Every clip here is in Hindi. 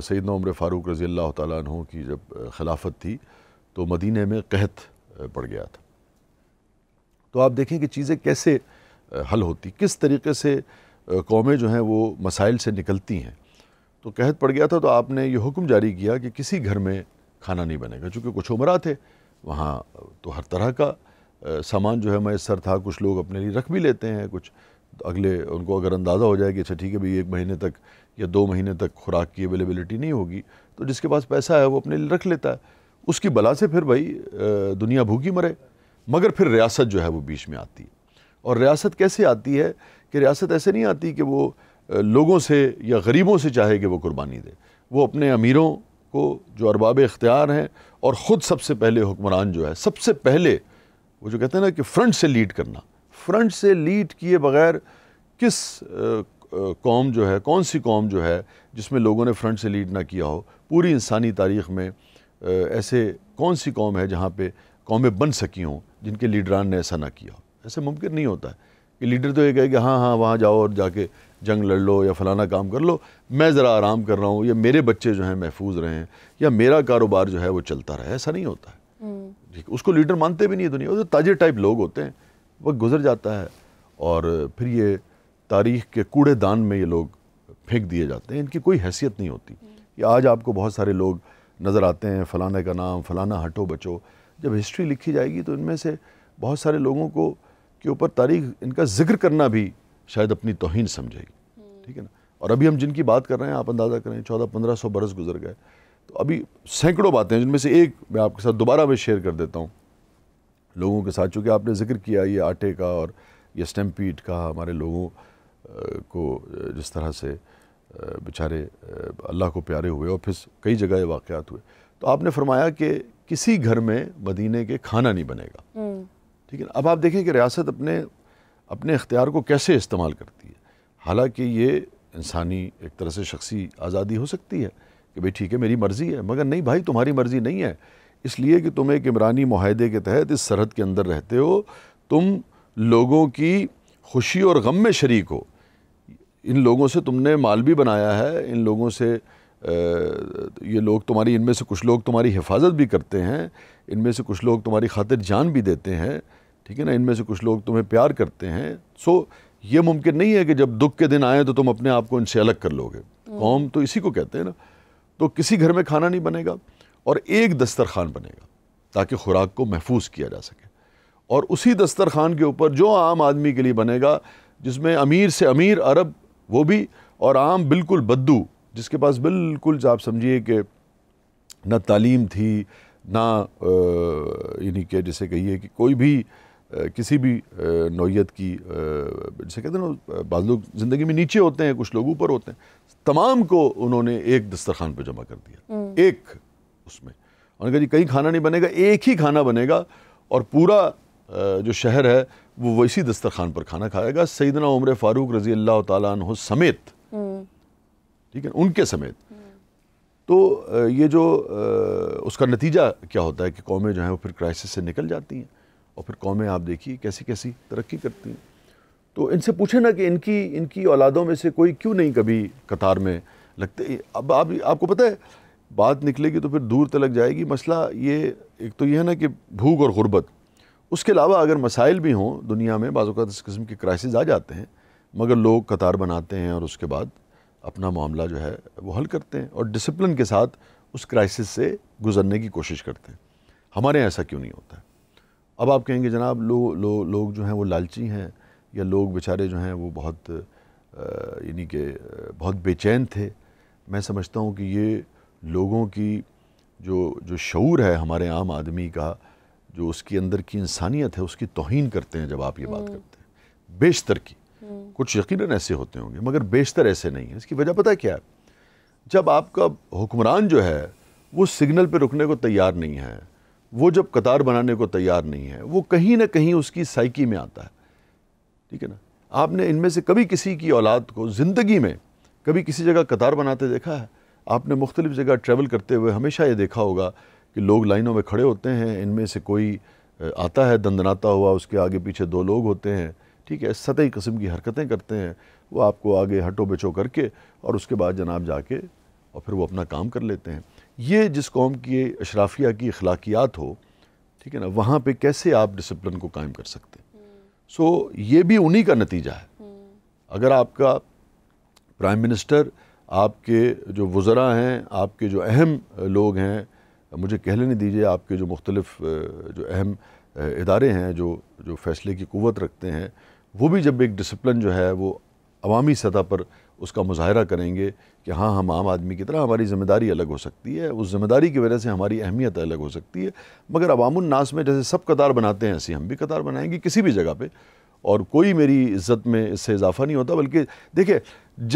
सैद उम्र फ़ारूक रज़ी अल्लाह तु की जब खिलाफत थी तो मदीने में कहत पड़ गया था तो आप देखें कि चीज़ें कैसे हल होती किस तरीके से कौमें जो हैं वो मसाइल से निकलती हैं तो कहत पड़ गया था तो आपने ये हुक्म जारी किया कि किसी घर में खाना नहीं बनेगा चूँकि कुछ उमरा थे वहाँ तो हर तरह का सामान जो है मैसर था कुछ लोग अपने लिए रख भी लेते हैं कुछ अगले उनको अगर अंदाज़ा हो जाए कि अच्छा ठीक है भाई एक महीने तक या दो महीने तक खुराक की अवेलेबिलिटी नहीं होगी तो जिसके पास पैसा है वो अपने लिए रख लेता है उसकी बला से फिर भाई दुनिया भूखी मरे मगर फिर रियासत जो है वो बीच में आती है और रियासत कैसे आती है कि रियासत ऐसे नहीं आती कि वो लोगों से या गरीबों से चाहे कि वो कुर्बानी दे वो अपने अमीरों को जो अरबाब इख्तियार हैं और ख़ुद सबसे पहले हुक्मरान जो है सबसे पहले वो जो कहते हैं ना कि फ्रंट से लीड करना फ्रंट से लीड किए बगैर किस कौम जो है कौन सी कौम जो है जिसमें लोगों ने फ्रंट से लीड ना किया हो पूरी इंसानी तारीख में ऐसे कौन सी कौम है जहाँ पर कौमें बन सकी हों जिनके लीडरान ने ऐसा ना किया हो ऐसे मुमकिन नहीं होता है कि लीडर तो ये कहे कि हाँ हाँ वहाँ जाओ और जाके जंग लड़ लो या फलाना काम कर लो मैं ज़रा आराम कर रहा हूँ या मेरे बच्चे जो हैं महफूज रहे हैं या मेरा कारोबार जो है वो चलता रहे ऐसा नहीं होता है हम्म। ठीक उसको लीडर मानते भी नहीं है नहीं वो तो ताजे टाइप लोग होते हैं वह गुजर जाता है और फिर ये तारीख के कूड़ेदान में ये लोग फेंक दिए जाते हैं इनकी कोई हैसियत नहीं होती कि आज आपको बहुत सारे लोग नज़र आते हैं फ़लाने का नाम फ़लाना हटो बचो जब हिस्ट्री लिखी जाएगी तो इनमें से बहुत सारे लोगों को के ऊपर तारीख इनका जिक्र करना भी शायद अपनी तोहन समझेगी ठीक है ना और अभी हम जिनकी बात कर रहे हैं आप अंदाज़ा करें चौदह पंद्रह सौ बरस गुजर गए तो अभी सैकड़ों बातें जिनमें से एक मैं आपके साथ दोबारा मैं शेयर कर देता हूँ लोगों के साथ चूँकि आपने जिक्र किया ये आटे का और ये स्टम्पीट का हमारे लोगों को जिस तरह से बेचारे अल्लाह को प्यारे हुए और फिर कई जगह वाक़ वाक़ात हुए तो आपने फरमाया कि किसी घर में मदीने के खाना नहीं बनेगा हम्म। ठीक है अब आप देखें कि रियासत अपने अपने इख्तियार को कैसे इस्तेमाल करती है हालांकि ये इंसानी एक तरह से शख्सी आज़ादी हो सकती है कि भाई ठीक है मेरी मर्ज़ी है मगर नहीं भाई तुम्हारी मर्ज़ी नहीं है इसलिए कि तुम एक इमरानी माहदे के तहत इस सरहद के अंदर रहते हो तुम लोगों की खुशी और गम में शरीक हो इन लोगों से तुमने माल भी बनाया है इन लोगों से ये लोग तुम्हारी इनमें से कुछ लोग तुम्हारी हिफाजत भी करते हैं इनमें से कुछ लोग तुम्हारी खातिर जान भी देते हैं ठीक है ना इनमें से कुछ लोग तुम्हें प्यार करते हैं सो ये मुमकिन नहीं है कि जब दुख के दिन आए तो तुम अपने आप को इनसे अलग कर लोगे हम्म। कौम तो इसी को कहते हैं ना तो किसी घर में खाना नहीं बनेगा और एक दस्तरखान बनेगा ताकि खुराक को महफूज किया जा सके और उसी दस्तरखान के ऊपर जो आम आदमी के लिए बनेगा जिसमें अमीर से अमीर अरब वो भी और आम बिल्कुल बद्दू जिसके पास बिल्कुल आप समझिए कि ना तालीम थी ना यानी कि जैसे कहिए कि कोई भी किसी भी नौीयत की जैसे कहते हैं ना बाद लोग ज़िंदगी में नीचे होते हैं कुछ लोग ऊपर होते हैं तमाम को उन्होंने एक दस्तरखान पर जमा कर दिया हम्म। एक उसमें उन्होंने कहा जी कहीं खाना नहीं बनेगा एक ही खाना बनेगा और पूरा जो शहर है वो वैसी दस्तरखान पर खाना खाएगा सईदना उम्र फ़ारूक रज़ी अल्लाह तु समेत ठीक है उनके समेत तो ये जो उसका नतीजा क्या होता है कि कौमें जो हैं वो फिर क्राइसिस से निकल जाती हैं और फिर कौमें आप देखिए कैसी कैसी तरक्की करती हैं तो इनसे पूछे ना कि इनकी इनकी औलादों में से कोई क्यों नहीं कभी कतार में लगते अब आप आपको पता है बात निकलेगी तो फिर दूर तक जाएगी मसला ये एक तो ये है ना कि भूख और गुर्बत उसके अलावा अगर मसाइल भी हों दुनिया में बाज़ात इस किस्म के क्राइसिस आ जाते हैं मगर लोग कतार बनाते हैं और उसके बाद अपना मामला जो है वो हल करते हैं और डिसिप्लिन के साथ उस क्राइसिस से गुजरने की कोशिश करते हैं हमारे यहाँ ऐसा क्यों नहीं होता है अब आप कहेंगे जनाब लोग लो, लोग जो हैं वो लालची हैं या लोग बेचारे जो हैं वो बहुत यानी कि बहुत बेचैन थे मैं समझता हूँ कि ये लोगों की जो जो शूर है हमारे आम आदमी का जो उसके अंदर की इंसानियत है उसकी तोहन करते हैं जब आप ये बात हम्म। करते हैं बेशतर की हम्म। कुछ यकीन ऐसे होते होंगे मगर बेशतर ऐसे नहीं है इसकी वजह पता है क्या है जब आपका हुक्मरान जो है वो सिग्नल पे रुकने को तैयार नहीं है वो जब कतार बनाने को तैयार नहीं है वो कहीं ना कहीं उसकी साइकी में आता है ठीक है ना आपने इनमें से कभी किसी की औलाद को ज़िंदगी में कभी किसी जगह कतार बनाते देखा है आपने मुख्तलिफ़ जगह ट्रैवल करते हुए हमेशा ये देखा होगा कि लोग लाइनों में खड़े होते हैं इनमें से कोई आता है दंदनाता हुआ उसके आगे पीछे दो लोग होते हैं ठीक है सतही कस्म की हरकतें करते हैं वो आपको आगे हटो बेचो करके और उसके बाद जनाब जाके और फिर वो अपना काम कर लेते हैं ये जिस कौम की अशराफिया की अखलाकियात हो ठीक है ना वहाँ पे कैसे आप डिसिप्लिन को कायम कर सकते हैं सो हम्म। so, ये भी उन्हीं का नतीजा है हम्म। अगर आपका प्राइम मिनिस्टर आपके जो वज़रा हैं आपके जो अहम लोग हैं मुझे कह लेने दीजिए आपके जो मुख्तलिफ जो अहम इदारे हैं जो जो फैसले की क़वत रखते हैं वो भी जब एक डिसिप्लिन जो है वो अवामी सतह पर उसका मुजाहरा करेंगे कि हाँ हम आम आदमी की तरह हमारी ज़िम्मेदारी अलग हो सकती है उस ज़िम्मेदारी की वजह से हमारी अहमियत अलग हो सकती है मगर अवामनास में जैसे सब कतार बनाते हैं ऐसी हम भी कतार बनाएंगे किसी भी जगह पर और कोई मेरी इज्जत में इससे इजाफा नहीं होता बल्कि देखिए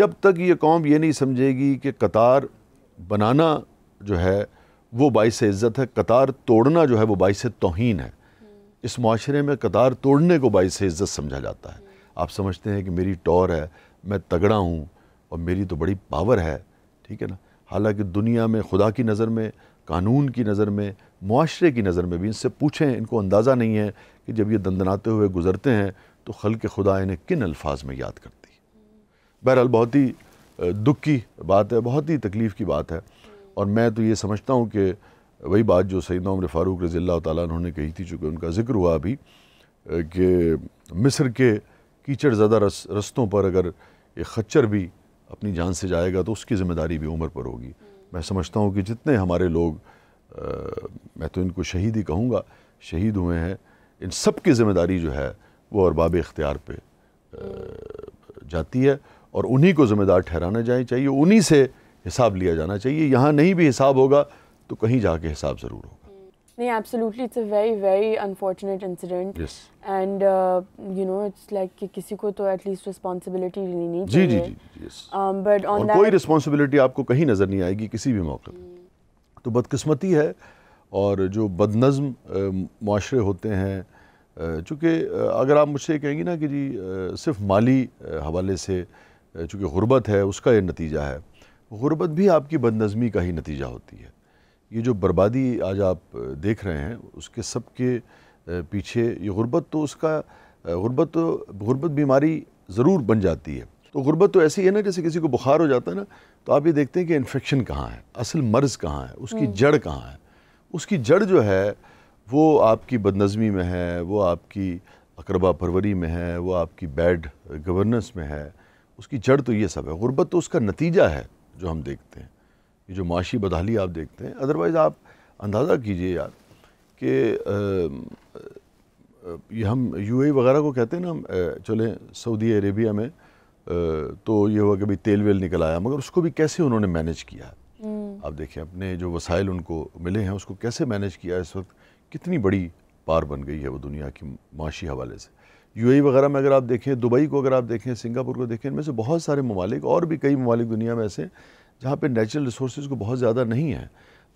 जब तक ये कौम ये नहीं समझेगी कि कतार बनाना जो है वो बायस इज़्ज़त है कतार तोड़ना जो है वो बायस तोहन है हम्म। इस माशरे में कतार तोड़ने को बायस इज़्ज़त समझा जाता है हम्म। आप समझते हैं कि मेरी टौर है मैं तगड़ा हूँ और मेरी तो बड़ी पावर है ठीक है ना हालांकि दुनिया में खुदा की नज़र में कानून की नज़र में माशरे की नज़र में भी इनसे पूछें इनको अंदाज़ा नहीं है कि जब ये दंदनाते हुए गुज़रते हैं तो खल के खुदा इन्हें किन अल्फाज में याद करती है हम्म। बहरहाल बहुत ही दुख की बात है बहुत ही तकलीफ़ की बात है और मैं तो ये समझता हूँ कि वही बात जो सईद उम्र फ़ारूक रज़ील्ला तु उन्होंने कही थी चूँकि उनका ज़िक्र हुआ अभी कि मिस्र के कीचड़ ज़्यादा रस, रस्तों पर अगर एक खच्चर भी अपनी जान से जाएगा तो उसकी ज़िम्मेदारी भी उम्र पर होगी मैं समझता हूँ कि जितने हमारे लोग आ, मैं तो इनको शहीद ही कहूँगा शहीद हुए हैं इन सब की ज़िम्मेदारी जो है वो अरबाब इख्तियार पे जाती है और उन्हीं को ज़िम्मेदार ठहराना जाए चाहिए उन्हीं से हिसाब लिया जाना चाहिए यहाँ नहीं भी हिसाब होगा तो कहीं जाके हिसाब ज़रूर होगा नहीं absolutely it's a very very unfortunate incident and you know it's like कि किसी को तो एटलीस्ट रिस्पांसिबिलिटी लेनी चाहिए जी जी जी यस बट ऑन दैट कोई रिस्पांसिबिलिटी आपको कहीं नज़र नहीं आएगी किसी भी मौके पर तो बदकिस्मती है और जो बदनज़म माशरे होते हैं चूँकि अगर आप मुझसे कहेंगी ना कि जी सिर्फ माली हवाले से चूँकि गुर्बत है उसका ये नतीजा है गुर्बत भी आपकी बदनज़मी का ही नतीजा होती है ये जो बर्बादी आज आप देख रहे हैं उसके सबके पीछे ये गुरबत तो उसका गुर्बत तो गुर्बत बीमारी ज़रूर बन जाती है तो गुर्बत तो ऐसी है ना जैसे किसी को बुखार हो जाता है ना तो आप ये देखते हैं कि इन्फेक्शन कहाँ है असल मर्ज़ कहाँ है उसकी हम्म। जड़ कहाँ है उसकी जड़ जो है वो आपकी बदनज़मी में है वो आपकी अकरबा परवरी में है वो आपकी बैड गवर्नेंस में है उसकी जड़ तो ये सब है गुरबत तो उसका नतीजा है जो हम देखते हैं ये जो माशी बदहाली आप देखते हैं अदरवाइज़ आप अंदाज़ा कीजिए यार कि ये हम ए e वगैरह को कहते हैं ना चलें चले सऊदी अरेबिया में तो ये हुआ कि भाई तेल वेल निकल आया मगर उसको भी कैसे उन्होंने मैनेज किया हम्म। आप देखें अपने जो वसाइल उनको मिले हैं उसको कैसे मैनेज किया इस वक्त कितनी बड़ी पार बन गई है वो दुनिया की माशी हवाले से यूएई वगैरह में अगर आप देखें दुबई को अगर आप देखें सिंगापुर को देखें इनमें से बहुत सारे ममालिक और भी कई ममालिक दुनिया में ऐसे जहाँ पर नेचुरल रिसोर्स को बहुत ज़्यादा नहीं है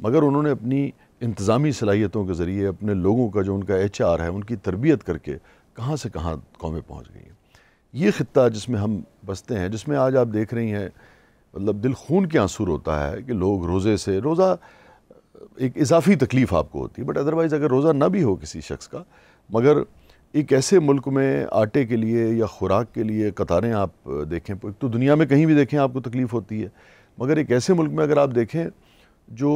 मगर उन्होंने अपनी इंतज़ामी सलाहियतों के ज़रिए अपने लोगों का जो उनका एच है उनकी तरबियत करके कहाँ से कहाँ कौमें पहुँच गई हैं ये ख़त्ता जिसमें हम बसते हैं जिसमें आज आप देख रही हैं मतलब दिल खून के आंसूर होता है कि लोग रोज़े से रोज़ा एक इजाफी तकलीफ़ आपको होती है बट अदरवाइज़ अगर रोज़ा ना भी हो किसी शख्स का मगर एक ऐसे मुल्क में आटे के लिए या खुराक के लिए कतारें आप देखें तो दुनिया में कहीं भी देखें आपको तकलीफ़ होती है मगर एक ऐसे मुल्क में अगर आप देखें जो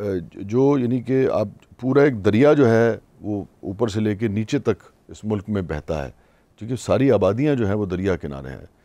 जो यानी कि आप पूरा एक दरिया जो है वो ऊपर से लेके नीचे तक इस मुल्क में बहता है क्योंकि सारी आबादियाँ जो हैं वो दरिया किनारे हैं